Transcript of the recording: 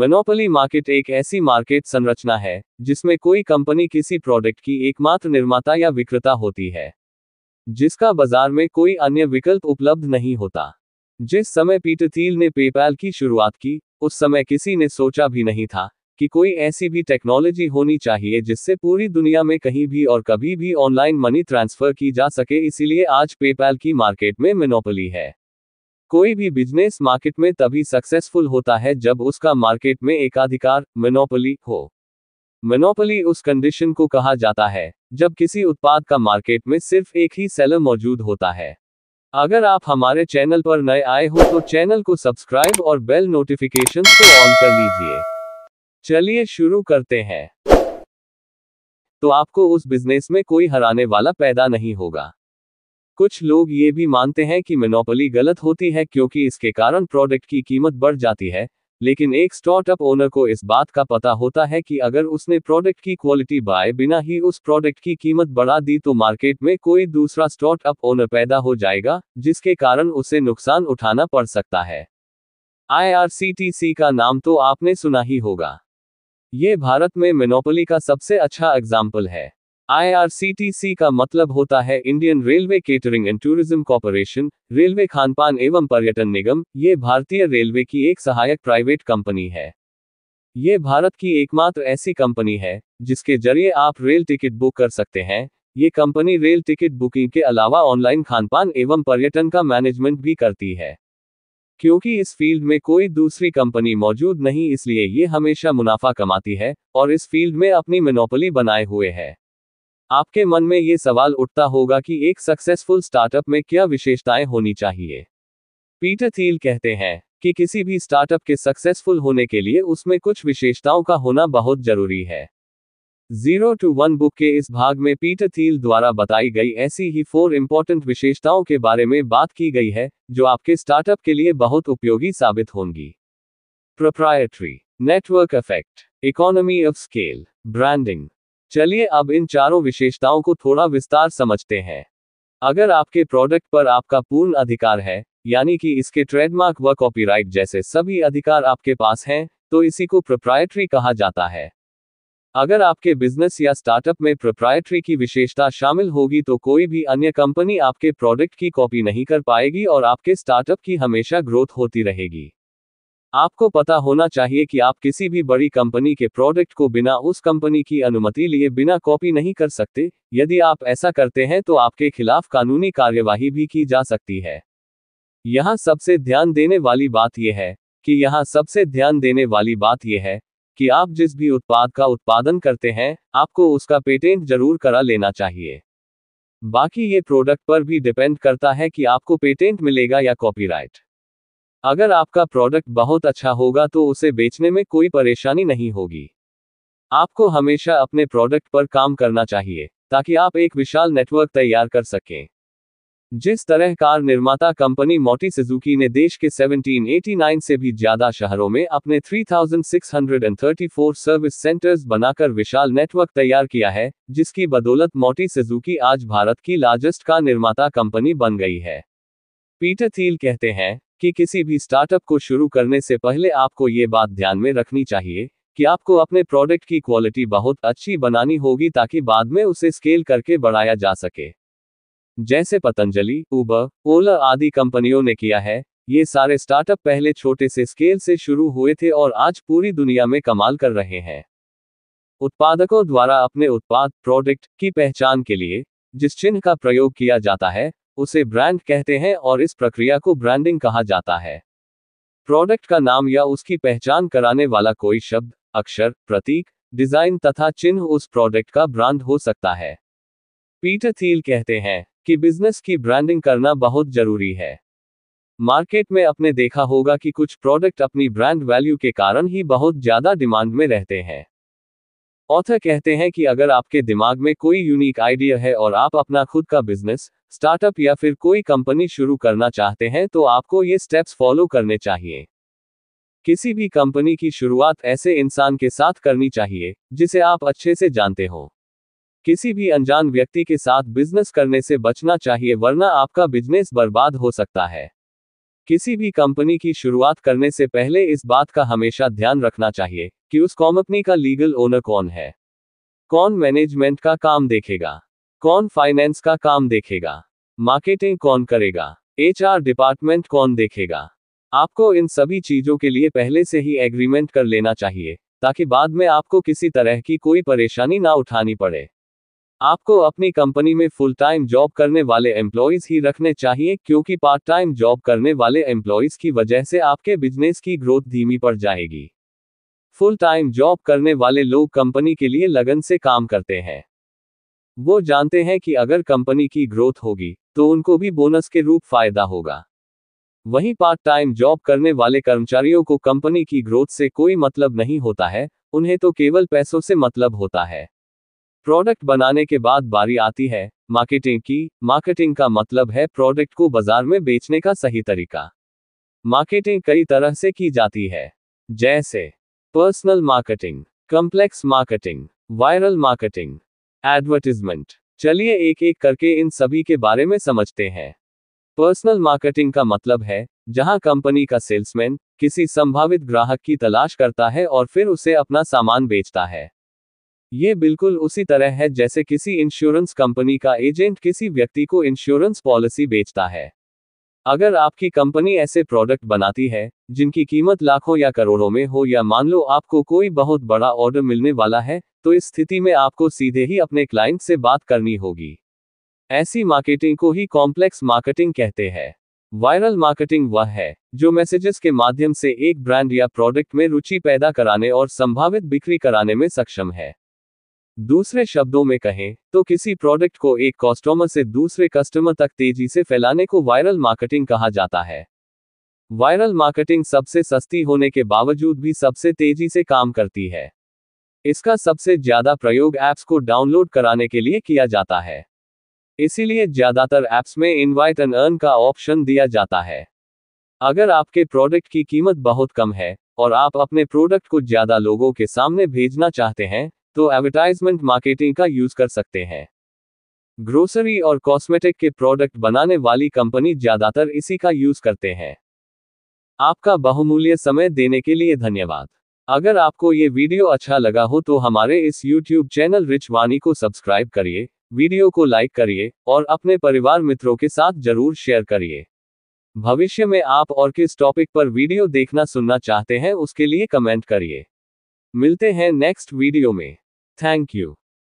Monopoly market एक ऐसी market संरचना है जिसमें कोई कंपनी किसी प्रोडक्ट की एकमात्र निर्माता या विक्रेता होती है जिसका बाजार में कोई अन्य विकल्प उपलब्ध नहीं होता जिस समय पीटर थील ने पेपैल की शुरुआत की उस समय किसी ने सोचा भी नहीं था कि कोई ऐसी भी टेक्नोलॉजी होनी चाहिए जिससे पूरी दुनिया में कहीं भी और कभी भी ऑनलाइन मनी ट्रांसफर की जा सके इसीलिए आज पेपैल की मार्केट में मोनोपोली है कोई भी बिजनेस मार्केट में तभी सक्सेसफुल होता है जब उसका मार्केट में एकाधिकार मेनोपली हो मेनोपली उस कंडीशन को कहा जाता है जब किसी उत्पाद का मार्केट में सिर्फ एक ही सेलर मौजूद होता है अगर आप हमारे चैनल पर नए आए हो तो चैनल को सब्सक्राइब और बेल नोटिफिकेशन को ऑन कर लीजिए चलिए शुरू करते हैं तो आपको उस बिजनेस में कोई हराने वाला पैदा नहीं होगा कुछ लोग ये भी मानते हैं कि मेनोपली गलत होती है क्योंकि इसके कारण प्रोडक्ट की कीमत बढ़ जाती है लेकिन एक स्टार्टअप ओनर को इस बात का पता होता है कि अगर उसने प्रोडक्ट की क्वालिटी बाय बिना ही उस प्रोडक्ट की कीमत बढ़ा दी तो मार्केट में कोई दूसरा स्टार्टअप ओनर पैदा हो जाएगा जिसके कारण उसे नुकसान उठाना पड़ सकता है आई का नाम तो आपने सुना ही होगा ये भारत में मेनोपोली का सबसे अच्छा एग्जाम्पल है आईआरसीटीसी का मतलब होता है Indian railway catering and tourism corporation railway खानपान एवं पर्यटन निगम ये भारतीय रेलवे की एक सहायक प्राइवेट कंपनी है ये भारत की एकमात्र ऐसी कंपनी है जिसके जरिए आप रेल टिकट बुक कर सकते हैं ये कंपनी रेल टिकट बुकिंग के अलावा ऑनलाइन खानपान एवं पर्यटन का मैनेजमेंट भी करती है क्योंकि इस फील्ड में कोई दूसरी कंपनी मौजूद नहीं इसलिए ये हमेशा मुनाफा कमाती है और इस फील्ड में अपनी मिनोपली बनाए हुए है आपके मन में ये सवाल उठता होगा कि एक सक्सेसफुल स्टार्टअप में क्या विशेषताएं होनी चाहिए पीटर थील कहते हैं कि किसी भी स्टार्टअप के सक्सेसफुल होने के लिए उसमें कुछ विशेषताओं का होना बहुत जरूरी है जीरो टू वन बुक के इस भाग में पीटर थील द्वारा बताई गई ऐसी ही फोर इंपॉर्टेंट विशेषताओं के बारे में बात की गई है जो आपके स्टार्टअप के लिए बहुत उपयोगी साबित होंगी proprietary network effect economy of scale branding चलिए अब इन चारों विशेषताओं को थोड़ा विस्तार समझते हैं अगर आपके प्रोडक्ट पर आपका पूर्ण अधिकार है यानी कि इसके ट्रेडमार्क व कॉपीराइट जैसे सभी अधिकार आपके पास हैं तो इसी को प्रोप्रायट्री कहा जाता है अगर आपके बिजनेस या स्टार्टअप में प्रोप्रायट्री की विशेषता शामिल होगी तो कोई भी अन्य कंपनी आपके प्रोडक्ट की कॉपी नहीं कर पाएगी और आपके स्टार्टअप की हमेशा ग्रोथ होती रहेगी आपको पता होना चाहिए कि आप किसी भी बड़ी कंपनी के प्रोडक्ट को बिना उस कंपनी की अनुमति लिए बिना कॉपी नहीं कर सकते यदि आप ऐसा करते हैं तो आपके खिलाफ कानूनी कार्यवाही भी की जा सकती है यहाँ सबसे ध्यान देने वाली बात यह है कि यहाँ सबसे ध्यान देने वाली बात यह है कि आप जिस भी उत्पाद का उत्पादन करते हैं आपको उसका पेटेंट जरूर करा लेना चाहिए बाकी ये प्रोडक्ट पर भी डिपेंड करता है कि आपको पेटेंट मिलेगा या कॉपीराइट अगर आपका प्रोडक्ट बहुत अच्छा होगा तो उसे बेचने में कोई परेशानी नहीं होगी आपको हमेशा अपने प्रोडक्ट पर काम करना चाहिए ताकि आप एक विशाल नेटवर्क तैयार कर सकें जिस तरह कार निर्माता कंपनी मोटी सुजुकी ने देश के 1789 से भी ज्यादा शहरों में अपने 3,634 सर्विस सेंटर्स बनाकर विशाल नेटवर्क तैयार किया है जिसकी बदौलत मोटी सुजुकी आज भारत की लार्जेस्ट कार निर्माता कंपनी बन गई है पीटर थील कहते हैं कि किसी भी स्टार्टअप को शुरू करने से पहले आपको ये बात ध्यान में रखनी चाहिए कि आपको अपने प्रोडक्ट की क्वालिटी बहुत अच्छी बनानी होगी ताकि बाद में उसे स्केल करके बढ़ाया जा सके जैसे पतंजलि उबर ओला आदि कंपनियों ने किया है ये सारे स्टार्टअप पहले छोटे से स्केल से शुरू हुए थे और आज पूरी दुनिया में कमाल कर रहे हैं उत्पादकों द्वारा अपने उत्पाद प्रोडक्ट की पहचान के लिए जिस चिन्ह का प्रयोग किया जाता है उसे ब्रांड कहते हैं और इस प्रक्रिया को ब्रांडिंग कहा जाता है प्रोडक्ट का नाम या उसकी पहचान कराने वाला कोई शब्द अक्षर प्रतीक डिजाइन तथा चिन्ह उस प्रोडक्ट का ब्रांड हो सकता है पीटर थील कहते हैं कि बिजनेस की ब्रांडिंग करना बहुत जरूरी है मार्केट में आपने देखा होगा कि कुछ प्रोडक्ट अपनी ब्रांड वैल्यू के कारण ही बहुत ज्यादा डिमांड में रहते हैं ऑथर कहते हैं कि अगर आपके दिमाग में कोई यूनिक आइडिया है और आप अपना खुद का बिजनेस स्टार्टअप या फिर कोई कंपनी शुरू करना चाहते हैं तो आपको ये स्टेप्स फॉलो करने चाहिए किसी भी कंपनी की शुरुआत ऐसे इंसान के साथ करनी चाहिए जिसे आप अच्छे से जानते हो किसी भी अनजान व्यक्ति के साथ बिजनेस करने से बचना चाहिए वरना आपका बिजनेस बर्बाद हो सकता है किसी भी कंपनी की शुरुआत करने से पहले इस बात का हमेशा ध्यान रखना चाहिए कि उस कंपनी का लीगल ओनर कौन है कौन मैनेजमेंट का काम देखेगा कौन फाइनेंस का काम देखेगा मार्केटिंग कौन करेगा एचआर डिपार्टमेंट कौन देखेगा आपको इन सभी चीजों के लिए पहले से ही एग्रीमेंट कर लेना चाहिए ताकि बाद में आपको किसी तरह की कोई परेशानी ना उठानी पड़े आपको अपनी कंपनी में फुल टाइम जॉब करने वाले एम्प्लॉयज ही रखने चाहिए क्योंकि पार्ट टाइम जॉब करने वाले एम्प्लॉयज की वजह से आपके बिजनेस की ग्रोथ धीमी पड़ जाएगी फुल टाइम जॉब करने वाले लोग कंपनी के लिए लगन से काम करते हैं वो जानते हैं कि अगर कंपनी की ग्रोथ होगी तो उनको भी बोनस के रूप फायदा होगा वहीं पार्ट टाइम जॉब करने वाले कर्मचारियों को कंपनी की ग्रोथ से कोई मतलब नहीं होता है उन्हें तो केवल पैसों से मतलब होता है प्रोडक्ट बनाने के बाद बारी आती है मार्केटिंग की मार्केटिंग का मतलब है प्रोडक्ट को बाजार में बेचने का सही तरीका मार्केटिंग कई तरह से की जाती है जैसे personal marketing complex marketing viral marketing advertisement चलिए एक एक करके इन सभी के बारे में समझते हैं पर्सनल मार्केटिंग का मतलब है जहां कंपनी का सेल्समैन किसी संभावित ग्राहक की तलाश करता है और फिर उसे अपना सामान बेचता है ये बिल्कुल उसी तरह है जैसे किसी इंश्योरेंस कंपनी का एजेंट किसी व्यक्ति को इंश्योरेंस पॉलिसी बेचता है अगर आपकी कंपनी ऐसे प्रोडक्ट बनाती है जिनकी कीमत लाखों या करोड़ों में हो या मान लो आपको कोई बहुत बड़ा ऑर्डर मिलने वाला है तो इस स्थिति में आपको सीधे ही अपने क्लाइंट से बात करनी होगी ऐसी मार्केटिंग को ही कॉम्प्लेक्स मार्केटिंग कहते हैं वायरल मार्केटिंग वह है जो मैसेजेस के माध्यम से एक ब्रांड या प्रोडक्ट में रुचि पैदा कराने और संभावित बिक्री कराने में सक्षम है दूसरे शब्दों में कहें तो किसी प्रोडक्ट को एक कस्टमर से दूसरे कस्टमर तक तेजी से फैलाने को वायरल मार्केटिंग कहा जाता है वायरल मार्केटिंग सबसे सस्ती होने के बावजूद भी सबसे तेजी से काम करती है इसका सबसे ज्यादा प्रयोग ऐप्स को डाउनलोड कराने के लिए किया जाता है इसीलिए ज्यादातर ऐप्स में इनवाइट एंड अर्न का ऑप्शन दिया जाता है अगर आपके प्रोडक्ट की कीमत बहुत कम है और आप अपने प्रोडक्ट को ज्यादा लोगों के सामने भेजना चाहते हैं तो एडवर्टाइजमेंट मार्केटिंग का यूज कर सकते हैं ग्रोसरी और कॉस्मेटिक के प्रोडक्ट बनाने वाली कंपनी ज्यादातर इसी का यूज करते हैं आपका बहुमूल्य समय देने के लिए धन्यवाद अगर आपको ये वीडियो अच्छा लगा हो तो हमारे इस YouTube चैनल रिच वानी को सब्सक्राइब करिए वीडियो को लाइक करिए और अपने परिवार मित्रों के साथ जरूर शेयर करिए भविष्य में आप और किस टॉपिक पर वीडियो देखना सुनना चाहते हैं उसके लिए कमेंट करिए मिलते हैं नेक्स्ट वीडियो में Thank you.